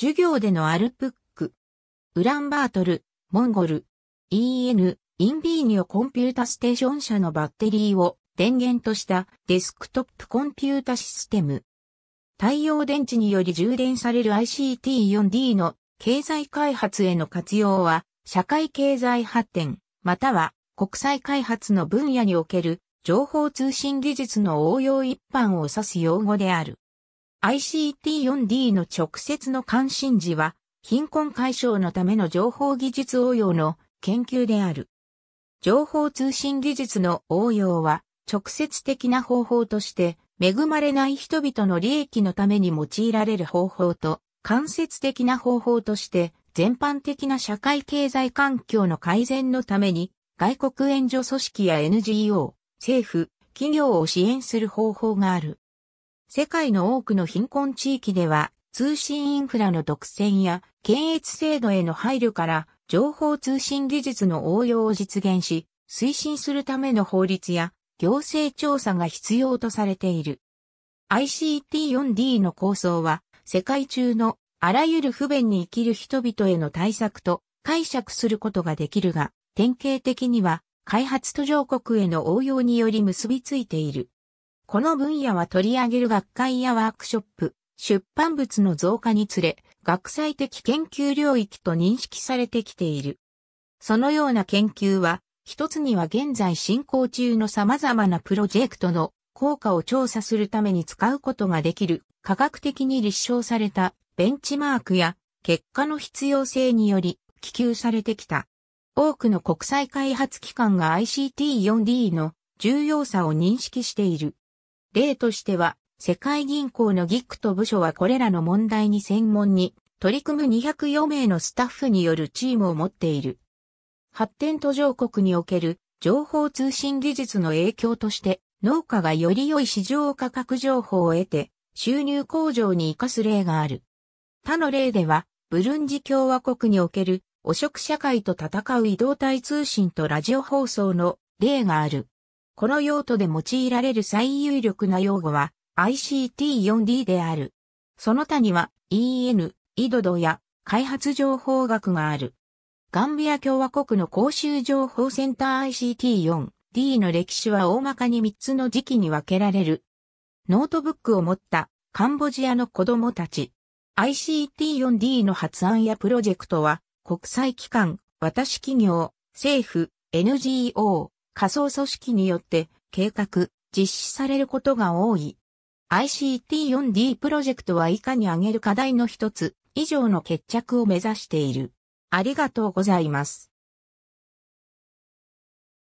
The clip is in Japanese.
授業でのアルプック、ウランバートル、モンゴル、EN、インビーニョコンピュータステーション社のバッテリーを電源としたデスクトップコンピュータシステム。太陽電池により充電される ICT4D の経済開発への活用は、社会経済発展、または国際開発の分野における情報通信技術の応用一般を指す用語である。ICT4D の直接の関心事は、貧困解消のための情報技術応用の研究である。情報通信技術の応用は、直接的な方法として、恵まれない人々の利益のために用いられる方法と、間接的な方法として、全般的な社会経済環境の改善のために、外国援助組織や NGO、政府、企業を支援する方法がある。世界の多くの貧困地域では、通信インフラの独占や、検閲制度への配慮から、情報通信技術の応用を実現し、推進するための法律や、行政調査が必要とされている。ICT4D の構想は、世界中のあらゆる不便に生きる人々への対策と解釈することができるが、典型的には開発途上国への応用により結びついている。この分野は取り上げる学会やワークショップ、出版物の増加につれ、学際的研究領域と認識されてきている。そのような研究は、一つには現在進行中の様々なプロジェクトの効果を調査するために使うことができる科学的に立証されたベンチマークや結果の必要性により希求されてきた。多くの国際開発機関が ICT4D の重要さを認識している。例としては、世界銀行のギックと部署はこれらの問題に専門に取り組む204名のスタッフによるチームを持っている。発展途上国における情報通信技術の影響として農家がより良い市場価格情報を得て収入向上に活かす例がある。他の例ではブルンジ共和国における汚職社会と戦う移動体通信とラジオ放送の例がある。この用途で用いられる最有力な用語は ICT-4D である。その他には EN、イドドや開発情報学がある。ガンビア共和国の公衆情報センター ICT-4D の歴史は大まかに3つの時期に分けられる。ノートブックを持ったカンボジアの子供たち。ICT-4D の発案やプロジェクトは国際機関、私企業、政府、NGO、仮想組織によって計画、実施されることが多い。ICT4D プロジェクトは以下に挙げる課題の一つ以上の決着を目指している。ありがとうございます。